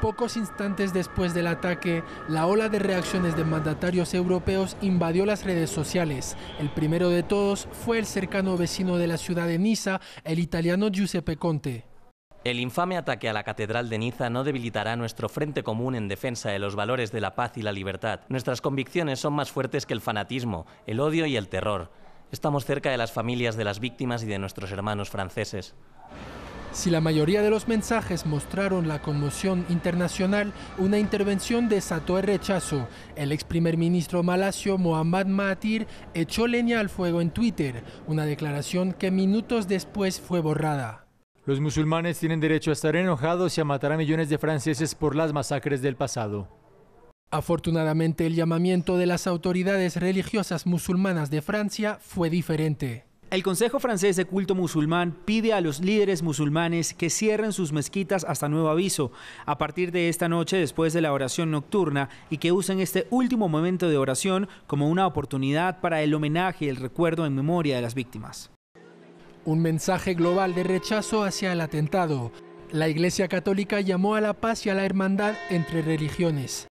Pocos instantes después del ataque, la ola de reacciones de mandatarios europeos invadió las redes sociales. El primero de todos fue el cercano vecino de la ciudad de Niza, el italiano Giuseppe Conte. El infame ataque a la Catedral de Niza no debilitará nuestro frente común en defensa de los valores de la paz y la libertad. Nuestras convicciones son más fuertes que el fanatismo, el odio y el terror. Estamos cerca de las familias de las víctimas y de nuestros hermanos franceses. Si la mayoría de los mensajes mostraron la conmoción internacional, una intervención desató el rechazo. El ex primer ministro malasio Mohammad Mahathir echó leña al fuego en Twitter, una declaración que minutos después fue borrada. Los musulmanes tienen derecho a estar enojados y a matar a millones de franceses por las masacres del pasado. Afortunadamente, el llamamiento de las autoridades religiosas musulmanas de Francia fue diferente. El Consejo Francés de Culto Musulmán pide a los líderes musulmanes que cierren sus mezquitas hasta nuevo aviso a partir de esta noche después de la oración nocturna y que usen este último momento de oración como una oportunidad para el homenaje y el recuerdo en memoria de las víctimas. Un mensaje global de rechazo hacia el atentado. La Iglesia Católica llamó a la paz y a la hermandad entre religiones.